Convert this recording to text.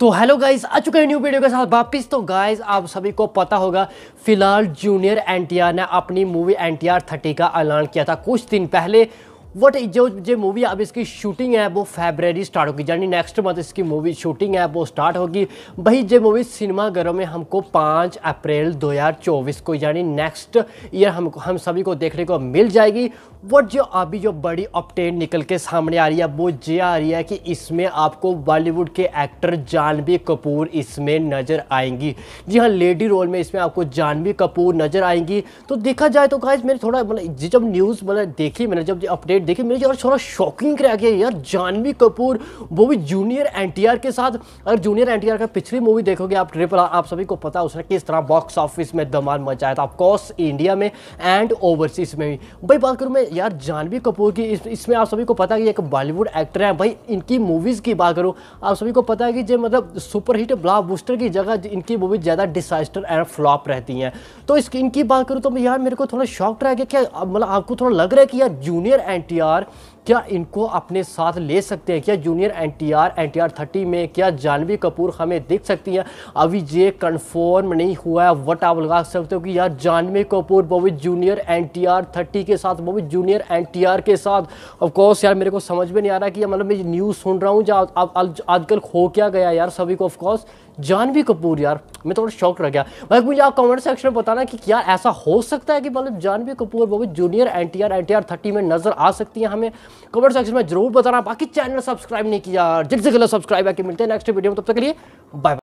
तो hello guys आ चुके हैं न्यू वीडियो के साथ वापस तो गाइस आप सभी को पता होगा फिलहाल जूनियर एनटीआर ने अपनी मूवी एनटीआर 30 का ऐलान किया था कुछ दिन पहले वट जो जो मूवी अब इसकी शूटिंग है वो फेबररी स्टार्ट होगी यानी नेक्स्ट मंथ इसकी मूवी शूटिंग है वो स्टार्ट होगी वही जो मूवी सिनेमाघरों में हमको पाँच अप्रैल 2024 को यानी नेक्स्ट ईयर हमको हम सभी को देखने को मिल जाएगी वट जो अभी जो बड़ी अपडेट निकल के सामने आ रही है वो ये आ रही है कि इसमें आपको बॉलीवुड के एक्टर जानवी कपूर इसमें नज़र आएंगी जी हाँ लेडी रोल में इसमें आपको जानवी कपूर नज़र आएंगी तो देखा जाए तो कहा मैंने थोड़ा मतलब जब न्यूज़ मतलब देखी मैंने जब अपडेट अपडेट देखे मुझे और थोड़ा शॉकिंग रह गया यार जानवी कपूर वो भी जूनियर एन के साथ अगर जूनियर एन का पिछली मूवी देखोगे आप ट्रिपल आप सभी को पता उसने किस तरह बॉक्स ऑफिस में दमान मचाया था ऑफकोर्स इंडिया में एंड ओवरसीज में भी भाई बात करूँ मैं यार जानवी कपूर की इसमें इस आप सभी को पता है कि एक बॉलीवुड एक्टर है भाई इनकी मूवीज़ की बात करूँ आप सभी को पता है कि जो मतलब सुपरहिट ब्लॉकबूस्टर की जगह इनकी मूवी ज़्यादा डिसास्टर एंड फ्लॉप रहती हैं तो इसकी इनकी बात करूँ तो यार मेरे को थोड़ा शॉक रह गया क्या मतलब आपको थोड़ा लग रहा है कि यार जूनियर एन एफ क्या इनको अपने साथ ले सकते हैं क्या junior N T R N T R thirty में क्या जानवी कपूर हमें दिख सकती हैं अभी ये कन्फर्म नहीं हुआ है वट आप लगा सकते हो कि यार जानवी कपूर बहुत junior N T R thirty के साथ बहुत जूनियर एन टी आर के साथ ऑफकोर्स यार मेरे को समझ में नहीं आ रहा कि मतलब मैं न्यूज़ सुन रहा हूँ जहाँ आजकल खो क्या गया यार सभी को ऑफकोर्स जानवी कपूर यार मैं थोड़ा शौक रह गया भाई मुझे आप कमेंट सेक्शन में बताना कि क्या ऐसा हो सकता है कि मतलब जानवी कपूर वो भी junior N T R N T R thirty में नज़र आ सकती है हमें कमेंट सेक्शन में जरूर बताना बाकी चैनल सब्सक्राइब नहीं किया जिससे से सब्सक्राइब सब्सक्राइब कि मिलते हैं नेक्स्ट वीडियो में तब तक के लिए बाय